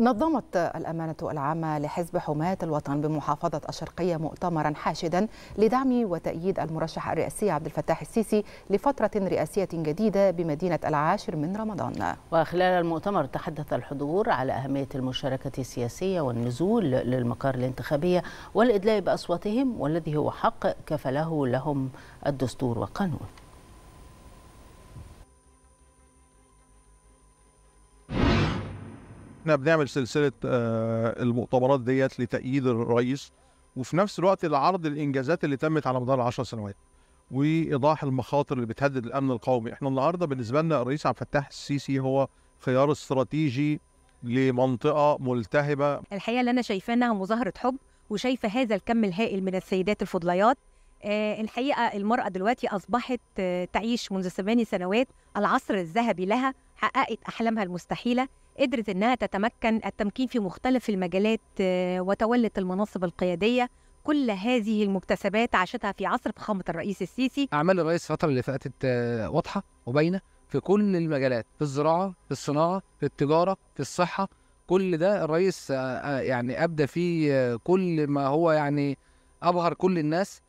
نظمت الأمانة العامة لحزب حماة الوطن بمحافظة الشرقية مؤتمرا حاشدا لدعم وتأييد المرشح الرئاسي عبد الفتاح السيسي لفترة رئاسية جديدة بمدينة العاشر من رمضان وخلال المؤتمر تحدث الحضور على أهمية المشاركة السياسية والنزول للمقار الانتخابية والإدلاء بأصواتهم والذي هو حق كفله لهم الدستور والقانون احنا بنعمل سلسله آه، المؤتمرات ديت لتأييد الرئيس وفي نفس الوقت لعرض الانجازات اللي تمت على مدار العشر سنوات وايضاح المخاطر اللي بتهدد الامن القومي احنا النهارده بالنسبه لنا الرئيس عبد الفتاح السيسي هو خيار استراتيجي لمنطقه ملتهبه الحقيقه اللي انا شايفاه انها مظاهره حب وشايفه هذا الكم الهائل من السيدات الفضليات آه، الحقيقه المراه دلوقتي اصبحت آه، تعيش منذ ثماني سنوات العصر الذهبي لها حققت احلامها المستحيله قدرت انها تتمكن التمكين في مختلف المجالات آه، وتولت المناصب القياديه كل هذه المكتسبات عاشتها في عصر فخامه الرئيس السيسي اعمال الرئيس الفتره اللي فاتت واضحه وباينه في كل المجالات في الزراعه في الصناعه في التجاره في الصحه كل ده الرئيس يعني ابدى فيه كل ما هو يعني ابهر كل الناس